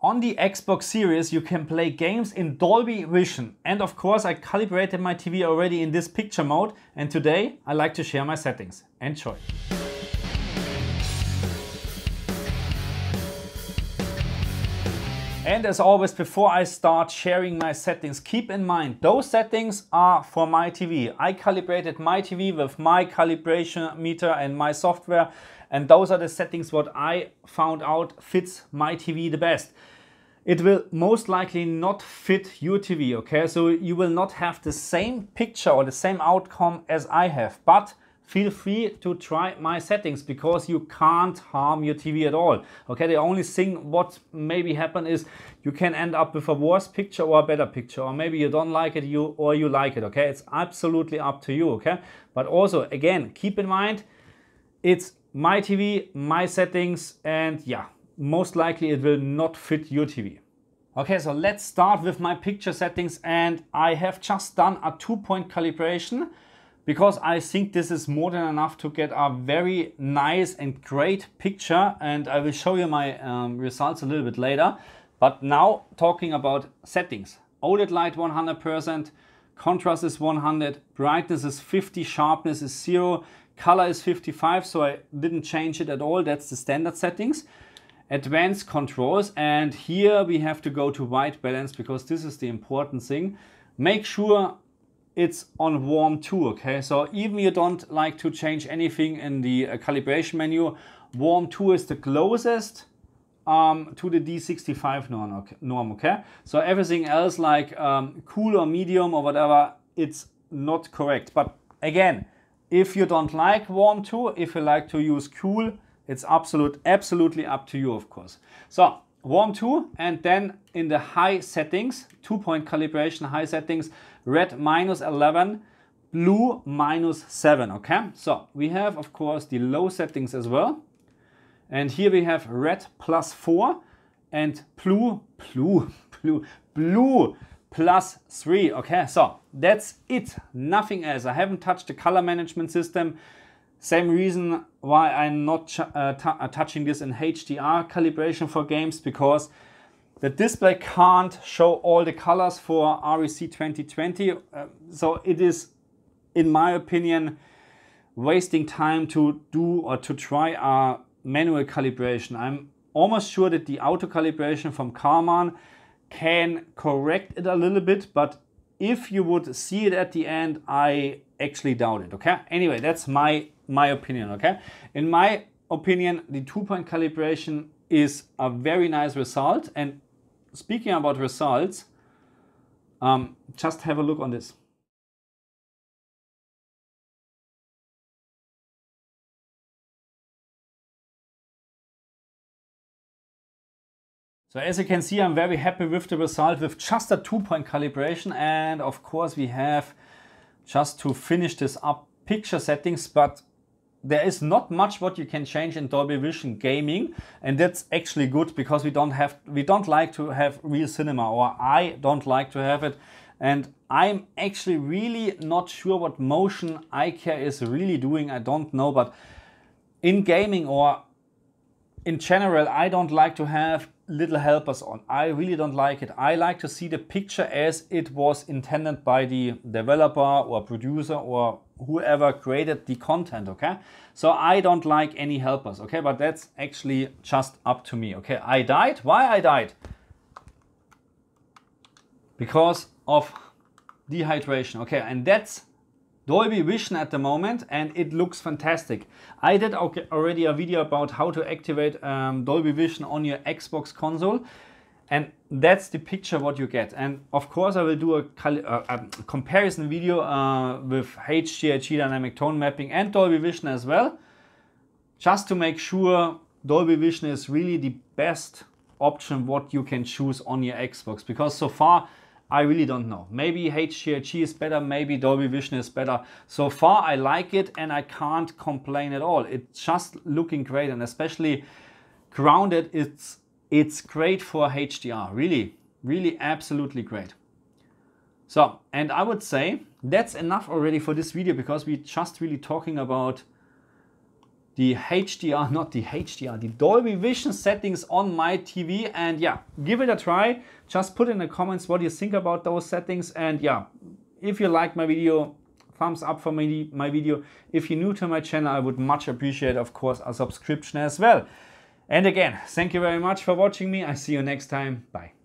On the Xbox Series you can play games in Dolby Vision and of course I calibrated my TV already in this picture mode and today I like to share my settings. Enjoy! And as always, before I start sharing my settings, keep in mind those settings are for my TV. I calibrated my TV with my calibration meter and my software, and those are the settings what I found out fits my TV the best. It will most likely not fit your TV, okay? So you will not have the same picture or the same outcome as I have, but feel free to try my settings because you can't harm your TV at all. Okay, the only thing what maybe happen is you can end up with a worse picture or a better picture or maybe you don't like it you or you like it, okay? It's absolutely up to you, okay? But also, again, keep in mind, it's my TV, my settings, and yeah, most likely it will not fit your TV. Okay, so let's start with my picture settings and I have just done a two-point calibration because I think this is more than enough to get a very nice and great picture and I will show you my um, results a little bit later. But now talking about settings. OLED light 100%, contrast is 100, brightness is 50, sharpness is 0, color is 55, so I didn't change it at all. That's the standard settings. Advanced controls and here we have to go to white balance because this is the important thing. Make sure it's on warm too, okay? So even you don't like to change anything in the uh, calibration menu, warm 2 is the closest um, to the D65 norm okay? norm, okay? So everything else like um, cool or medium or whatever, it's not correct. But again, if you don't like warm 2, if you like to use cool, it's absolute, absolutely up to you, of course. So warm two, and then in the high settings, two point calibration, high settings, red minus 11, blue minus seven, okay? So we have, of course, the low settings as well. And here we have red plus four and blue, blue, blue, blue plus three, okay? So that's it, nothing else. I haven't touched the color management system. Same reason why I'm not uh, uh, touching this in HDR calibration for games because the display can't show all the colors for REC 2020. Uh, so it is, in my opinion, wasting time to do or to try a manual calibration. I'm almost sure that the auto calibration from Karman can correct it a little bit, but if you would see it at the end, I actually doubt it, okay? Anyway, that's my, my opinion, okay? In my opinion, the two-point calibration is a very nice result. And speaking about results, um, just have a look on this. So as you can see, I'm very happy with the result with just a two point calibration. And of course we have just to finish this up picture settings, but there is not much what you can change in Dolby Vision gaming and that's actually good because we don't have we don't like to have real cinema or I don't like to have it and I'm actually really not sure what motion eye care is really doing I don't know but in gaming or in general I don't like to have little helpers on. I really don't like it. I like to see the picture as it was intended by the developer or producer or whoever created the content, okay? So I don't like any helpers, okay? But that's actually just up to me, okay? I died. Why I died? Because of dehydration, okay? And that's Dolby Vision at the moment and it looks fantastic. I did already a video about how to activate um, Dolby Vision on your Xbox console and that's the picture what you get. And of course I will do a, uh, a comparison video uh, with HGH dynamic tone mapping and Dolby Vision as well just to make sure Dolby Vision is really the best option what you can choose on your Xbox because so far I really don't know. Maybe HGH is better, maybe Dolby Vision is better. So far I like it and I can't complain at all. It's just looking great and especially grounded, it's, it's great for HDR. Really, really absolutely great. So, and I would say that's enough already for this video because we're just really talking about the HDR, not the HDR, the Dolby Vision settings on my TV. And yeah, give it a try. Just put in the comments what you think about those settings. And yeah, if you like my video, thumbs up for my, my video. If you're new to my channel, I would much appreciate, of course, a subscription as well. And again, thank you very much for watching me. I see you next time. Bye.